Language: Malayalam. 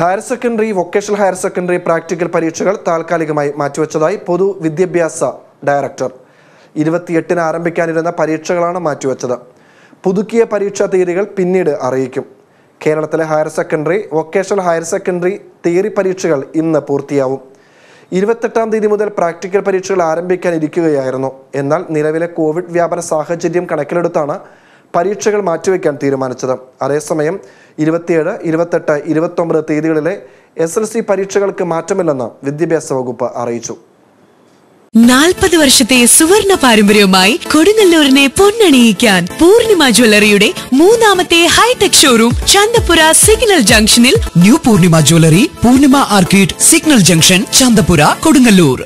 higher secondary vocational higher secondary practical പരീക്ഷകൾ താൽക്കാലികമായി മാറ്റിവെച്ചതായി പൊതു വിദ്യാഭ്യാസ ഡയറക്ടർ ഇരുപത്തിയെട്ടിന് ആരംഭിക്കാനിരുന്ന പരീക്ഷകളാണ് മാറ്റിവെച്ചത് പുതുക്കിയ പരീക്ഷാ തീയതികൾ പിന്നീട് അറിയിക്കും കേരളത്തിലെ higher secondary vocational higher secondary theory പരീക്ഷകൾ ഇന്ന് പൂർത്തിയാവും ഇരുപത്തെട്ടാം തീയതി മുതൽ പ്രാക്ടിക്കൽ പരീക്ഷകൾ ആരംഭിക്കാനിരിക്കുകയായിരുന്നു എന്നാൽ നിലവിലെ കോവിഡ് വ്യാപന സാഹചര്യം കണക്കിലെടുത്താണ് പരീക്ഷകൾ മാറ്റിവെക്കാൻ തീരുമാനിച്ചത് അതേസമയം ഇരുപത്തിയേഴ് ഇരുപത്തെട്ട് ഇരുപത്തൊമ്പത് തീയതികളിലെ എസ് എൽ സി പരീക്ഷകൾക്ക് മാറ്റമില്ലെന്ന് വിദ്യാഭ്യാസ വകുപ്പ് അറിയിച്ചു നാൽപ്പത് വർഷത്തെ സുവർണ പാരമ്പര്യവുമായി കൊടുങ്ങല്ലൂരിനെ പൊന്നണിയിക്കാൻ പൂർണിമ ജ്വല്ലറിയുടെ മൂന്നാമത്തെ ഹൈടെക് ഷോറൂം ചന്തപുര സിഗ്നൽ ജംഗ്ഷനിൽ new Poornima jewellery Poornima arcade signal junction Chanthapura Kodungallur